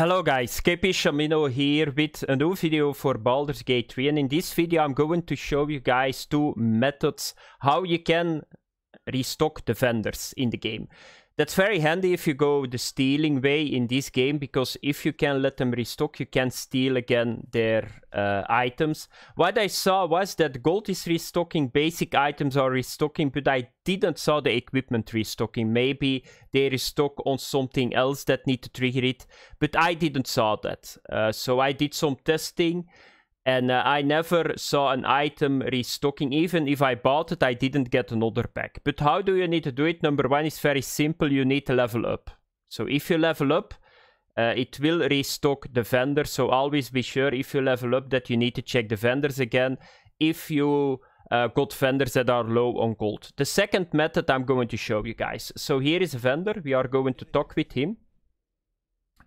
Hello guys, KP Shamino here with a new video for Baldur's Gate 3 and in this video I'm going to show you guys two methods how you can restock the vendors in the game. That's very handy if you go the stealing way in this game, because if you can let them restock, you can steal again their uh, items. What I saw was that gold is restocking, basic items are restocking, but I didn't saw the equipment restocking. Maybe they restock on something else that need to trigger it, but I didn't saw that. Uh, so I did some testing. And uh, I never saw an item restocking. Even if I bought it, I didn't get another pack. But how do you need to do it? Number one is very simple. You need to level up. So if you level up, uh, it will restock the vendor. So always be sure if you level up that you need to check the vendors again. If you uh, got vendors that are low on gold. The second method I'm going to show you guys. So here is a vendor. We are going to talk with him.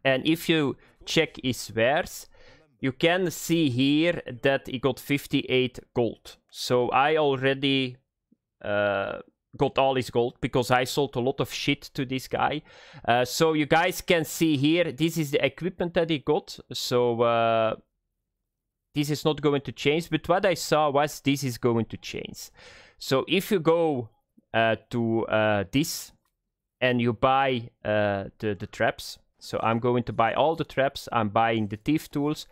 And if you check his wares, you can see here that he got 58 gold. So I already uh, got all his gold because I sold a lot of shit to this guy. Uh, so you guys can see here, this is the equipment that he got. So uh, this is not going to change. But what I saw was this is going to change. So if you go uh, to uh, this and you buy uh, the, the traps. So I'm going to buy all the traps. I'm buying the thief tools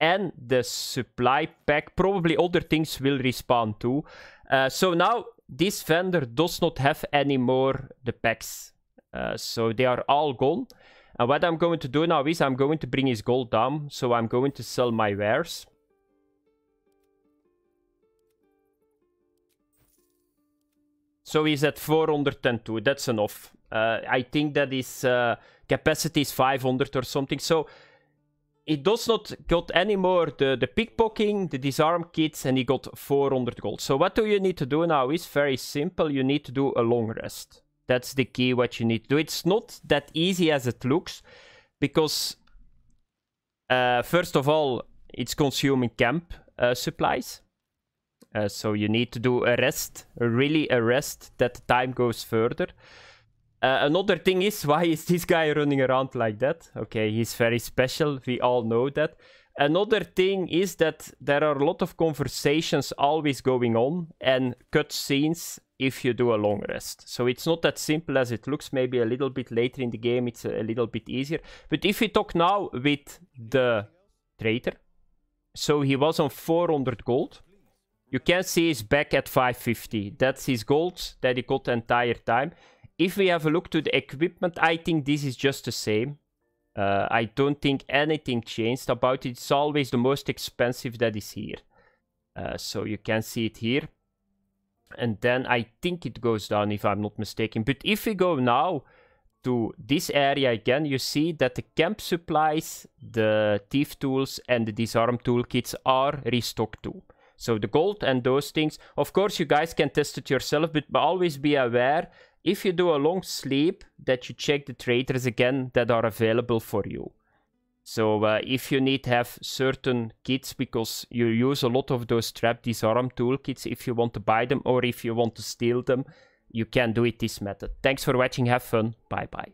and the supply pack. Probably other things will respawn too. Uh, so now this vendor does not have any more the packs. Uh, so they are all gone. And what I'm going to do now is I'm going to bring his gold down. So I'm going to sell my wares. So he's at 402. That's enough. Uh, I think that his uh, capacity is 500 or something. So it does not got anymore the, the pickpocketing, the disarm kits, and he got 400 gold. So what do you need to do now is very simple. You need to do a long rest. That's the key what you need to do. It's not that easy as it looks, because uh, first of all, it's consuming camp uh, supplies. Uh, so you need to do a rest, really a rest, that the time goes further. Uh, another thing is, why is this guy running around like that? Okay, he's very special, we all know that. Another thing is that there are a lot of conversations always going on and cut scenes if you do a long rest. So it's not that simple as it looks. Maybe a little bit later in the game it's a, little bit easier. But if we talk now with the traitor, so he was on 400 gold. You can see he's back at 550. That's his gold that he got the entire time if we have a look to the equipment, I think this is just the same. Uh, I don't think anything changed about it. It's always the most expensive that is here. Uh, so you can see it here. And then I think it goes down if I'm not mistaken. But if we go now to this area again, you see that the camp supplies, the thief tools and the disarm toolkits are restocked too. So the gold and those things. Of course, you guys can test it yourself, but always be aware if you do a long sleep, that you check the traders again that are available for you. So uh, if you need to have certain kits, because you use a lot of those trap disarm toolkits, if you want to buy them or if you want to steal them, you can do it this method. Thanks for watching, have fun, bye bye.